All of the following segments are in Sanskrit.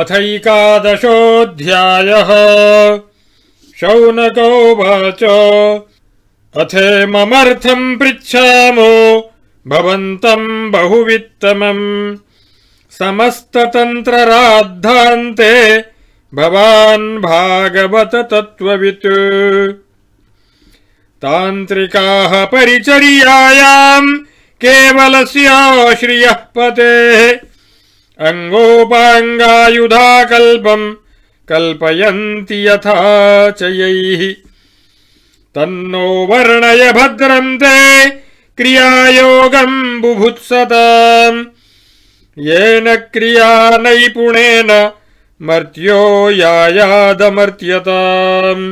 अथैकादशोऽध्यायः शौनकोवाच अथे अथे ममर्थम् पृच्छामो भवन्तम् बहुवित्तमम् समस्ततन्त्रराद्धान्ते भवान् भागवततत्त्ववित् तान्त्रिकाः परिचर्यायाम् केवलस्याश्रियः पतेः अङ्गोपाङ्गायुधाकल्पम् कल्पयन्ति यथा चयैः तन्नो वर्णय भद्रं ते क्रियायोगं बुभुत्सतां येन क्रिया नैपुणेन मर्त्यो यायादमर्त्यताम्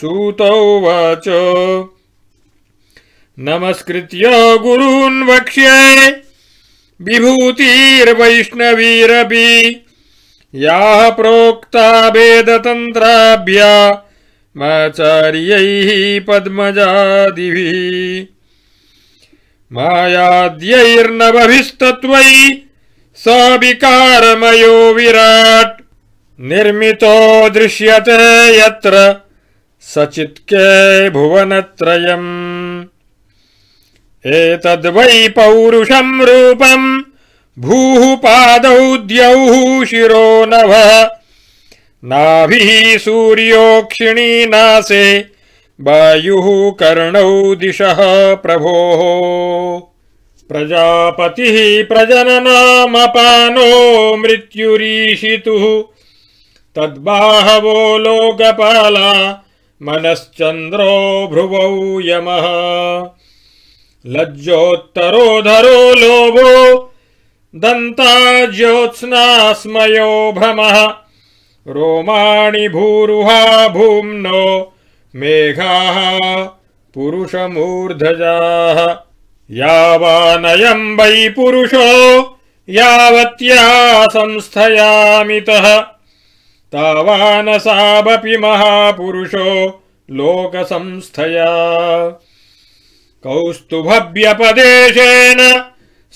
सूतौवाच नमस्कृत्य गुरून् वक्ष्ये विभूतिर्वैष्णवीरपि याः प्रोक्ता वेदतन्त्राभ्या माचार्यैः पद्मजादिभिः मायाद्यैर्नवभिस्तत्त्वै स विकारमयो विराट् निर्मितो दृश्यते यत्र सचित्के भुवनत्रयम् एतद्वै पौरुषम् रूपम् भूः पादौ द्यौः शिरो नभ नाभिः सूर्योक्षिणी नासे वायुः कर्णौ दिशः प्रभोः प्रजापतिः प्रजननामपानो मृत्युरीषितुः तद्बाहवो लोकपाला मनश्चन्द्रो भ्रुवौ यमः लज्जोत्तरो धरो लोभो दन्ता ज्योत्स्नास्मयो भ्रमः रोमाणि भूरुहा भूम्नो मेघाः पुरुषमूर्धजाः यावानयं वै पुरुषो यावत्या संस्थयामितः तावानसावपि महापुरुषो लोकसंस्थया कौस्तुभव्यपदेशेन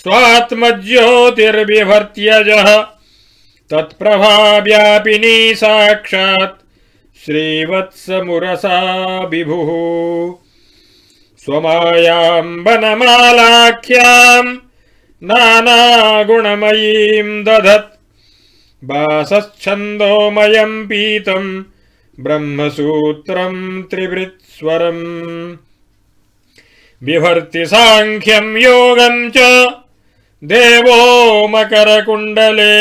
स्वात्मज्योतिर्विभर्त्यजः तत्प्रभाव्यापिनी साक्षात् श्रीवत्समुरसा विभुः स्वमायाम्बनमालाख्याम् नानागुणमयीम् दधत् वासः पीतम् ब्रह्मसूत्रम् त्रिवृत्स्वरम् बिभर्ति साङ्ख्यम् योगम् च देवो मकरकुण्डले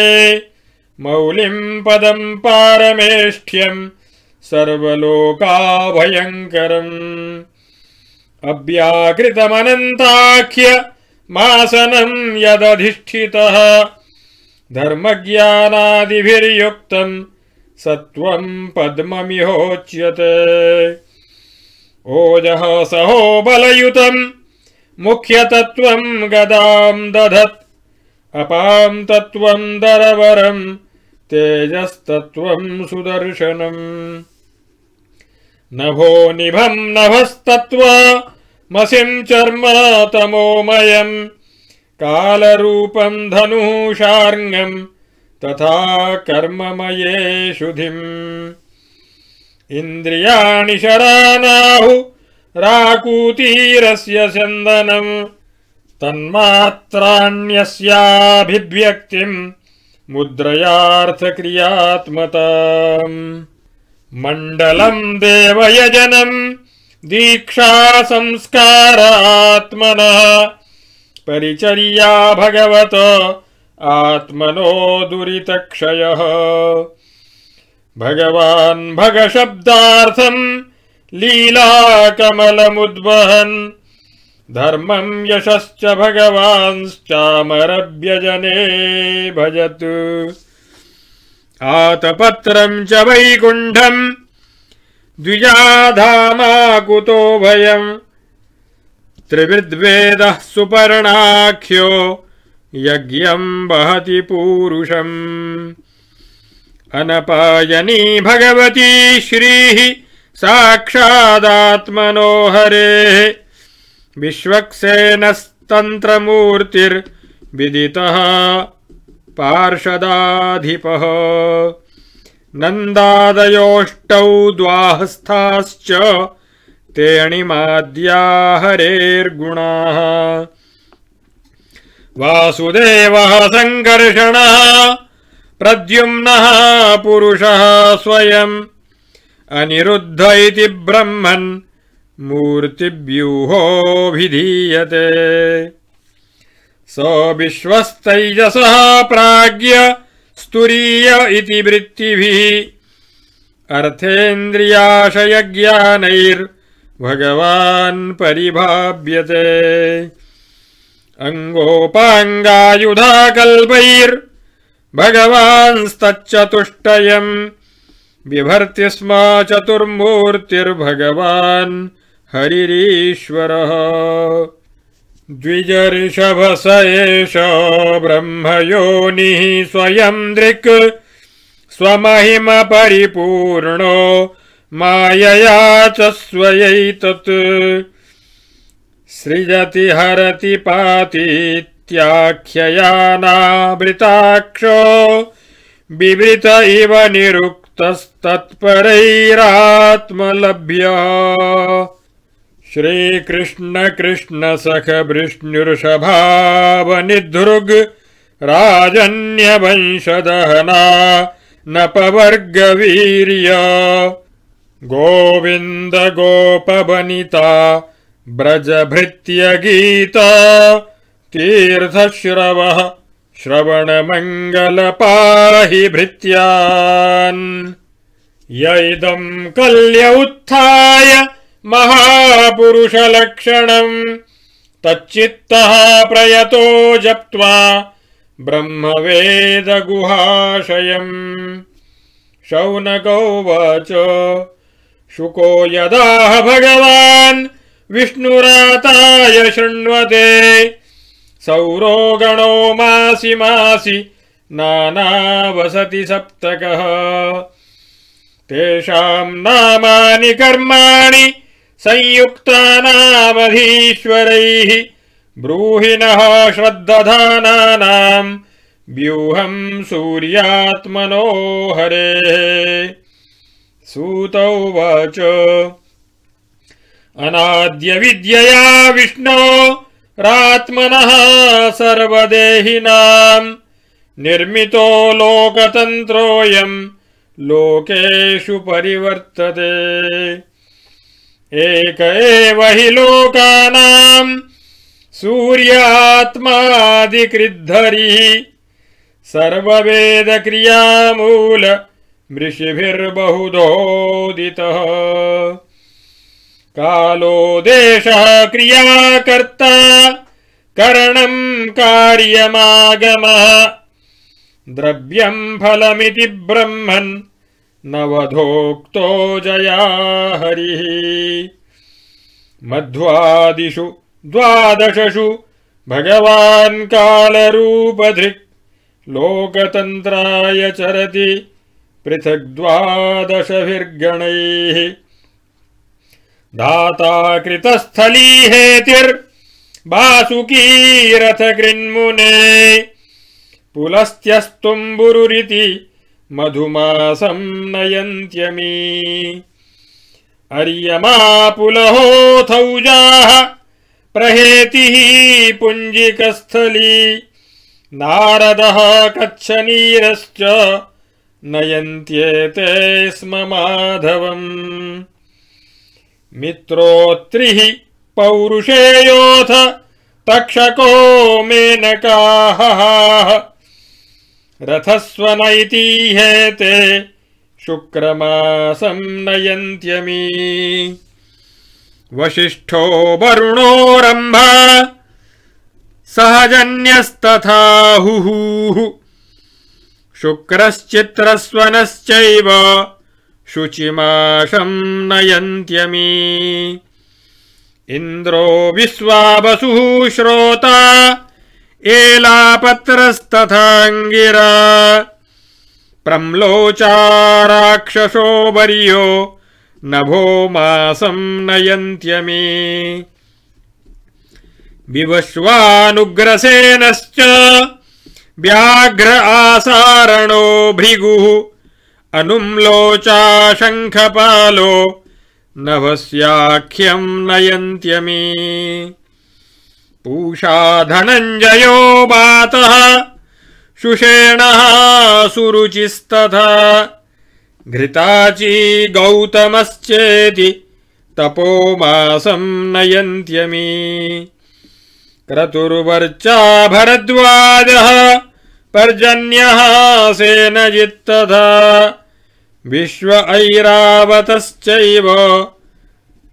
मौलिम् पदम् पारमेष्ठ्यम् सर्वलोकाभयङ्करम् मासनं यदधिष्ठितः धर्मज्ञानादिभिर्युक्तम् स त्वम् पद्ममिहोच्यते ओजः सहो बलयुतम् मुख्यतत्त्वम् गदाम् दधत् अपाम् तत्त्वम् दरवरम् तेजस्तत्त्वम् सुदर्शनम् नभो निभम् नभस्तत्त्वा मसिम् चर्म तमोमयम् कालरूपम् धनुः शार्ङ्गम् तथा कर्ममये शुधिम् इंद्रिया शरानाहु राकूतीर स्यन्दनम् तन्मात्राण्यस्याभिव्यक्तिम् मुद्रयार्थक्रियात्मताम् मंडल देवयजनम दीक्षा संस्कारात्मनः परिचर्या भगवत आत्मनो दुरितक्षयः भगवान् भगशब्दार्थम् लीलाकमलमुद्वहन् धर्मम् यशश्च भगवांश्चामरभ्यजने भजतु आतपत्रम् च वैकुण्ठम् द्विजाधामाकुतो भयम् त्रिविद्वेदः सुपर्णाख्यो यज्ञम् वहति पूरुषम् अनपायनी भगवती श्रीः साक्षादात्मनो हरेः विश्वक्सेनस्तन्त्रमूर्तिर्विदितः पार्षदाधिपः नन्दादयोष्टौ द्वाहस्थाश्च तेऽणिमाद्या हरेर्गुणाः वासुदेवः सङ्कर्षणः प्रद्युम्नः पुरुषः स्वयं अनिरुद्ध इति ब्रह्मन् मूर्तिव्यूहोऽभिधीयते स विश्वस्तैजसः प्राज्ञ स्तुरीय वृत्ति वृत्तिभिः अर्थेन्द्रियाशयज्ञानैर्भगवान् परिभाव्यते अङ्गोपाङ्गायुधाकल्पैर् भगवांस्तच्चतुष्टयम् बिभर्ति स्म चतुर्मूर्तिर्भगवान् हरिरीश्वरः द्विजऋषभस एष ब्रह्मयोनिः स्वयम् दृक् स्वमहिमपरिपूर्णो मायया च स्वयैतत् सृजति हरति पातीत् इत्याख्ययानावृताक्षो बिवृत इव निरुक्तस्तत्परैरात्मलभ्य श्रीकृष्ण कृष्ण सख वृष्णुर्षभावनिधृग् राजन्यवंशदहना नपवर्गवीर्य गोविंद गोपवनिता ब्रज भृत्य गीता तीर्थश्रवः भृत्यान् य इदम् कल्य उत्थाय महापुरुषलक्षणम् तच्चित्तः प्रयतो जप्त्वा ब्रह्मवेदगुहाशयम् शौनकौ शौनगौवाच शुको यदाह भगवान् विष्णुराताय शृण्वते गणो मासि मासि सप्तकः तेषाम् नामानि कर्माणि संयुक्तानामधीश्वरैः ब्रूहिणः श्रद्दधानानाम् व्यूहम् सूर्यात्मनो हरेः सूतौ वाच अनाद्यविद्यया विष्णो रात्मनः सर्वदेहिनाम् निर्मितो लोकतन्त्रोऽयम् लोकेषु परिवर्तते एक एव हि लोकानाम् सूर्यात्मादिकृद्धरिः सर्ववेदक्रियामूल मृषिभिर्बहुदोदितः कालो देशः क्रिया कर्ता करणम् कार्यमागमः द्रव्यम् फलमिति ब्रह्मन् नवधोक्तो जया हरिः मध्वादिषु द्वादशषु भगवान् कालरूपधृक् लोकतन्त्राय चरति पृथग्द्वादशभिर्गणैः धाता कृतस्थलीहेतिर् बासुकी रथकृण्मुने पुलस्त्यस्तुम्बुरुरिति मधुमासं नयन्त्यमी अर्यमापुलहोऽथौजाः प्रहेतिः पुञ्जिकस्थली नारदः कच्छनीरश्च नयन्त्येते स्म माधवम् मित्रो पौरुषेथ तक्षको मेनकाहः रथस्वन इति हेते शुक्रमासं नयन्त्यमी वशिष्ठो वरुणोरंभ सहजन्यस्तथाहुः शुक्रश्चित्रस्वनश्चैव शुचिमाशं नयन्त्यमी इंद्रो विश्वावसुः श्रोता एलापत्रस्तथाङ्गिरा प्रम्लोचाराक्षसो वर्यो नभो मासं नयन्त्यमी विवश्वानुग्रसेनश्च व्याघ्र आसारणो भृगुः अनुम्लोच शङ्खपालो नभस्याख्यम् नयन्त्यमे पूषा धनञ्जयो बातः सुषेणः सुरुचिस्तथा घृताची गौतमश्चेति तपोमासम् नयन्त्यमे क्रतुर्वर्चा भरद्वाजः पर्जन्यः सेनजित्तथा विश्व ऐरावतश्चैव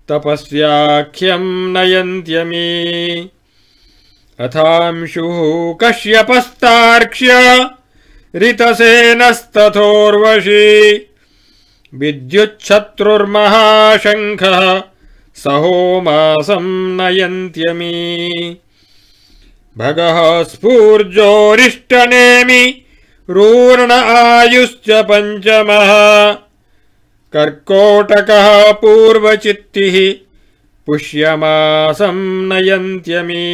तपस्याख्यम् नयन्त्यमी अथांशुः कश्यपस्तार्क्ष्य ऋतसेनस्तथोर्वशी विद्युच्छत्रुर्महाशङ्खः सहोमासम् नयन्त्यमी भगः स्फूर्जोरिष्टनेमि रूर्ण आयुश्च पञ्चमः कर्कोटकः पूर्वचित्तिः पुष्यमासम् नयन्त्यमी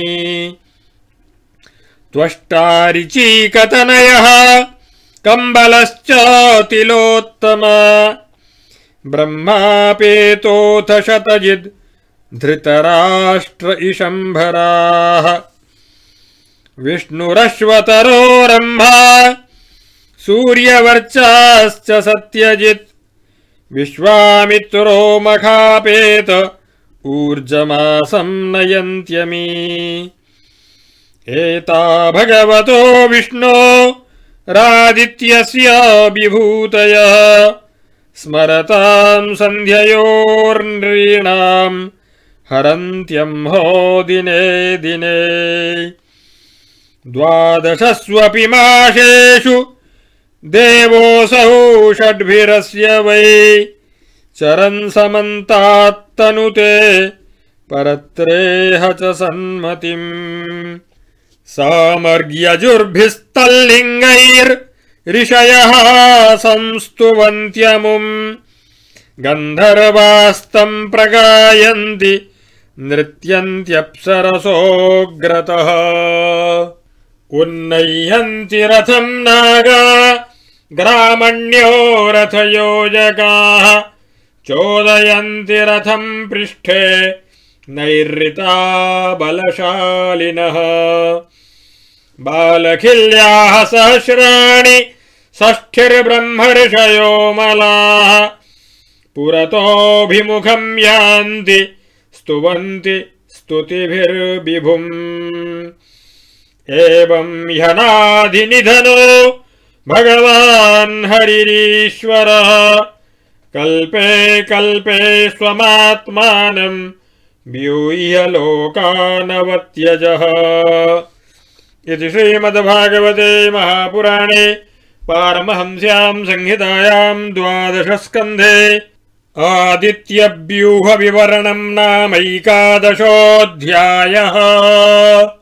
त्वष्टारिचीकतनयः तिलोत्तम ब्रह्मापेतोऽथ शतजिद् धृतराष्ट्र विष्णुरश्वतरो रम्भा सूर्यवर्चाश्च सत्यजित् मखापेत ऊर्जमासं नयन्त्यमी एता भगवतो विष्णो रादित्यस्य विभूतय स्मरताम् सन्ध्ययोर्नृणाम् हरन्त्यम् हो दिने दिने द्वादशस्वपि मासेषु देवोऽसौ षड्भिरस्य वै चरन् समन्तात्तनुते परत्रेह च सन्मतिम् सामर्ग्यजुर्भिस्तल्लिङ्गैर् संस्तुवन्त्यमुम् गन्धर्वास्तम् प्रगायन्ति नृत्यन्त्यप्सरसोऽग्रतः उन्नह्यन्ति रथम् नागा ग्रामण्यो रथयोजकाः चोदयन्ति रथम् पृष्ठे नैरृता बलशालिनः बालखिल्याः सहस्राणि षष्ठिर्ब्रह्मर्षयो मलाः पुरतोऽभिमुखम् यान्ति स्तुवन्ति स्तुतिभिर्विभुम् एवम् ह्यनाधिनिधनो भगवान हरिश्वर कल्पे कल्पे स्वत्मा व्यूह लोकानवत्यज इति श्रीमद्भागवते महापुराणे संहितायां द्वादशस्कंधे आदित्यव्यूह आदित्यव्यूहविवरणम् नामैकादशोऽध्यायः